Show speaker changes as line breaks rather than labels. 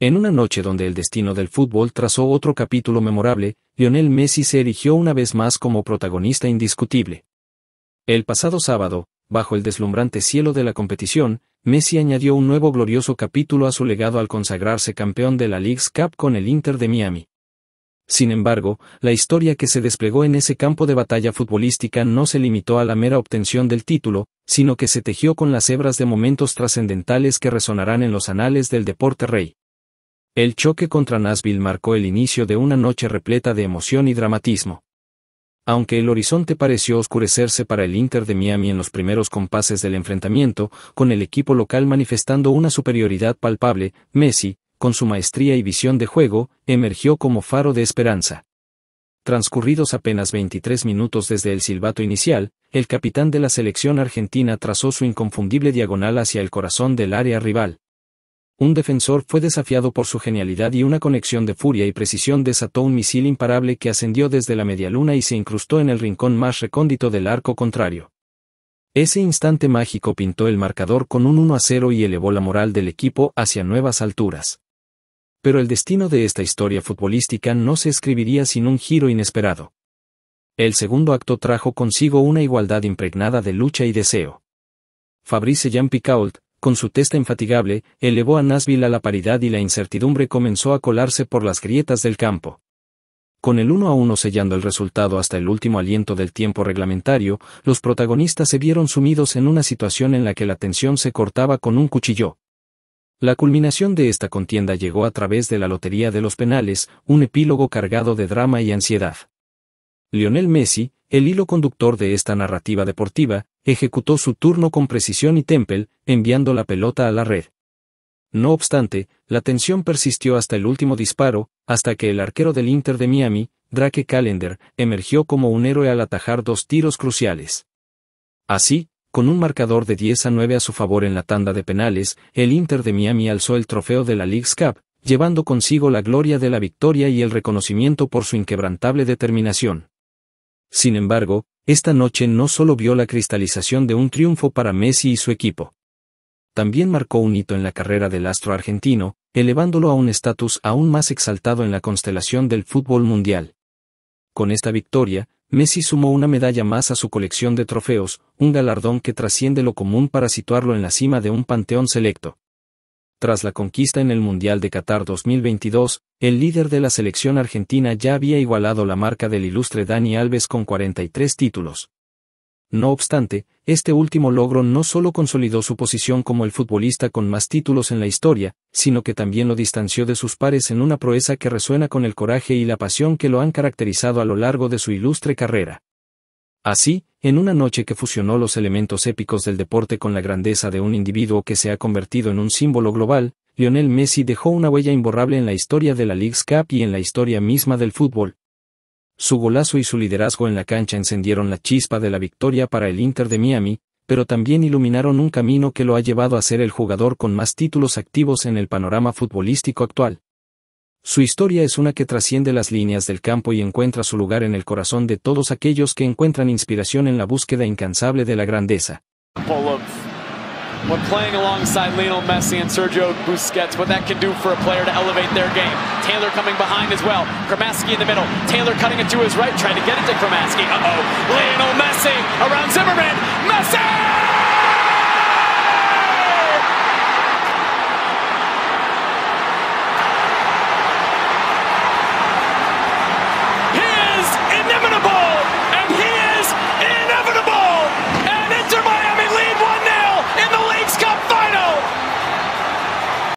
En una noche donde el destino del fútbol trazó otro capítulo memorable, Lionel Messi se erigió una vez más como protagonista indiscutible. El pasado sábado, bajo el deslumbrante cielo de la competición, Messi añadió un nuevo glorioso capítulo a su legado al consagrarse campeón de la League's Cup con el Inter de Miami. Sin embargo, la historia que se desplegó en ese campo de batalla futbolística no se limitó a la mera obtención del título, sino que se tejió con las hebras de momentos trascendentales que resonarán en los anales del deporte rey. El choque contra Nashville marcó el inicio de una noche repleta de emoción y dramatismo. Aunque el horizonte pareció oscurecerse para el Inter de Miami en los primeros compases del enfrentamiento, con el equipo local manifestando una superioridad palpable, Messi, con su maestría y visión de juego, emergió como faro de esperanza. Transcurridos apenas 23 minutos desde el silbato inicial, el capitán de la selección argentina trazó su inconfundible diagonal hacia el corazón del área rival un defensor fue desafiado por su genialidad y una conexión de furia y precisión desató un misil imparable que ascendió desde la medialuna y se incrustó en el rincón más recóndito del arco contrario. Ese instante mágico pintó el marcador con un 1 a 0 y elevó la moral del equipo hacia nuevas alturas. Pero el destino de esta historia futbolística no se escribiría sin un giro inesperado. El segundo acto trajo consigo una igualdad impregnada de lucha y deseo. Fabrice Jean Picault, con su testa infatigable, elevó a Nashville a la paridad y la incertidumbre comenzó a colarse por las grietas del campo. Con el uno a uno sellando el resultado hasta el último aliento del tiempo reglamentario, los protagonistas se vieron sumidos en una situación en la que la tensión se cortaba con un cuchillo. La culminación de esta contienda llegó a través de la lotería de los penales, un epílogo cargado de drama y ansiedad. Lionel Messi, el hilo conductor de esta narrativa deportiva, Ejecutó su turno con precisión y Temple, enviando la pelota a la red. No obstante, la tensión persistió hasta el último disparo, hasta que el arquero del Inter de Miami, Drake Callender, emergió como un héroe al atajar dos tiros cruciales. Así, con un marcador de 10 a 9 a su favor en la tanda de penales, el Inter de Miami alzó el trofeo de la League's Cup, llevando consigo la gloria de la victoria y el reconocimiento por su inquebrantable determinación. Sin embargo, esta noche no solo vio la cristalización de un triunfo para Messi y su equipo. También marcó un hito en la carrera del astro argentino, elevándolo a un estatus aún más exaltado en la constelación del fútbol mundial. Con esta victoria, Messi sumó una medalla más a su colección de trofeos, un galardón que trasciende lo común para situarlo en la cima de un panteón selecto. Tras la conquista en el Mundial de Qatar 2022, el líder de la selección argentina ya había igualado la marca del ilustre Dani Alves con 43 títulos. No obstante, este último logro no solo consolidó su posición como el futbolista con más títulos en la historia, sino que también lo distanció de sus pares en una proeza que resuena con el coraje y la pasión que lo han caracterizado a lo largo de su ilustre carrera. Así, en una noche que fusionó los elementos épicos del deporte con la grandeza de un individuo que se ha convertido en un símbolo global, Lionel Messi dejó una huella imborrable en la historia de la League's Cup y en la historia misma del fútbol. Su golazo y su liderazgo en la cancha encendieron la chispa de la victoria para el Inter de Miami, pero también iluminaron un camino que lo ha llevado a ser el jugador con más títulos activos en el panorama futbolístico actual. Su historia es una que trasciende las líneas del campo y encuentra su lugar en el corazón de todos aquellos que encuentran inspiración en la búsqueda incansable de la grandeza. When playing alongside Lionel Messi and Sergio Busquets, what that can do for a player to elevate their game. Taylor coming behind as well. Kramaski in the middle. Taylor cutting it to his right, trying to get it to Kramaski. Uh oh. Lionel Messi around Zimmerman. Messi!